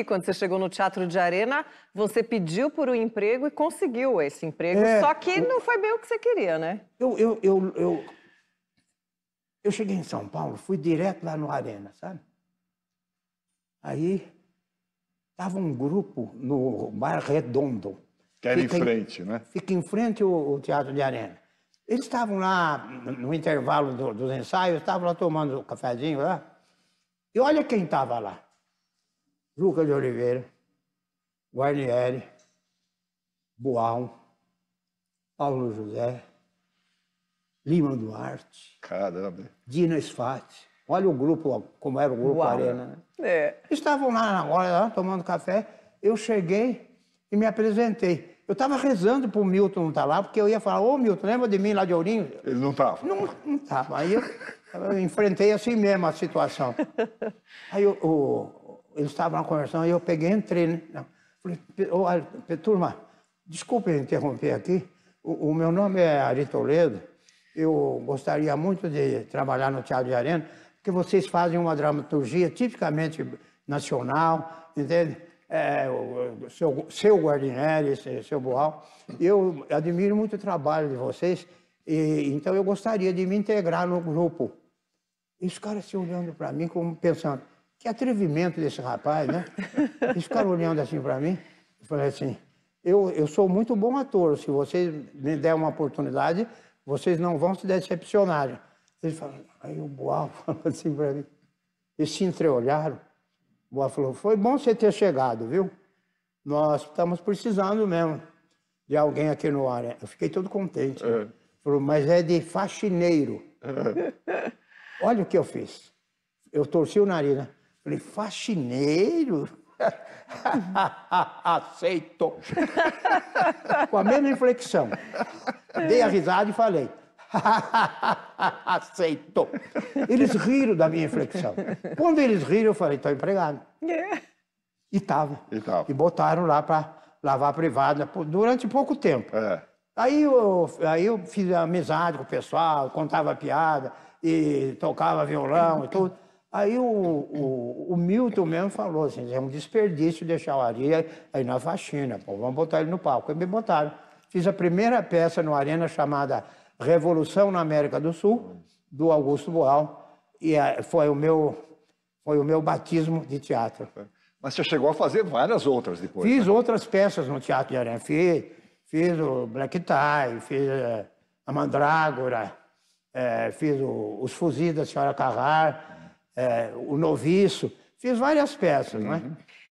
E quando você chegou no Teatro de Arena, você pediu por um emprego e conseguiu esse emprego, é, só que eu, não foi bem o que você queria, né? Eu, eu, eu, eu, eu cheguei em São Paulo, fui direto lá no Arena, sabe? Aí estava um grupo no Bar Redondo. Que era fica em frente, em, né? Fica em frente o, o Teatro de Arena. Eles estavam lá, no intervalo do, dos ensaios, estavam lá tomando um cafezinho lá. E olha quem estava lá. Lucas de Oliveira, Guarnieri, Boal, Paulo José, Lima Duarte, Caramba. Dina Sfati. Olha o grupo, como era o grupo Uau, Arena. Né? É. Estavam lá na hora, tomando café. Eu cheguei e me apresentei. Eu estava rezando para o Milton não estar tá lá, porque eu ia falar, ô Milton, lembra de mim lá de Ourinho? Ele não estava. Não, não estava. Aí eu, eu, enfrentei assim mesmo a situação. Aí o, o eles estavam conversando e eu peguei e entrei. Né? Não. Falei, olha, turma, desculpe interromper aqui, o, o, meu nome é Ari Toledo, eu gostaria muito de trabalhar no Teatro de Arena, porque vocês fazem uma dramaturgia tipicamente nacional, entende? É, o, seu, seu Guardinelli, seu Boal, eu admiro muito o trabalho de vocês, e, então eu gostaria de me integrar no grupo. E os caras se olhando para mim como pensando, que atrevimento desse rapaz, né? Eles ficaram olhando assim para mim. Eu falei assim: eu, eu sou muito bom ator. Se vocês me der uma oportunidade, vocês não vão se decepcionar. Eles falaram, aí o Boal falou assim para mim. Eles se entreolharam. O Boal falou: foi bom você ter chegado, viu? Nós estamos precisando mesmo de alguém aqui no área. Eu fiquei todo contente. É. Falou, mas é de faxineiro. É. Olha o que eu fiz. Eu torci o nariz, né? Falei, faxineiro? Aceito. Com a mesma inflexão. Dei a risada e falei. Aceito. Eles riram da minha inflexão. Quando eles riram, eu falei, estou empregado. Yeah. E estava. E, tava. e botaram lá para lavar privada durante pouco tempo. É. Aí, eu, aí eu fiz amizade com o pessoal, contava piada e tocava violão e tudo. Aí o, o, o, Milton mesmo falou assim, é um desperdício deixar o Ari aí na faxina, pô, vamos botar ele no palco. E me botaram. Fiz a primeira peça no Arena chamada Revolução na América do Sul, do Augusto Boal, e foi o meu, foi o meu batismo de teatro. Mas você chegou a fazer várias outras depois. Fiz né? outras peças no Teatro de Arena. Fiz, fiz o Black Tie, fiz eh, a Mandrágora, é, fiz o, Os Fuzis da Senhora Carrar é, o noviço, fiz várias peças, né? uhum. é?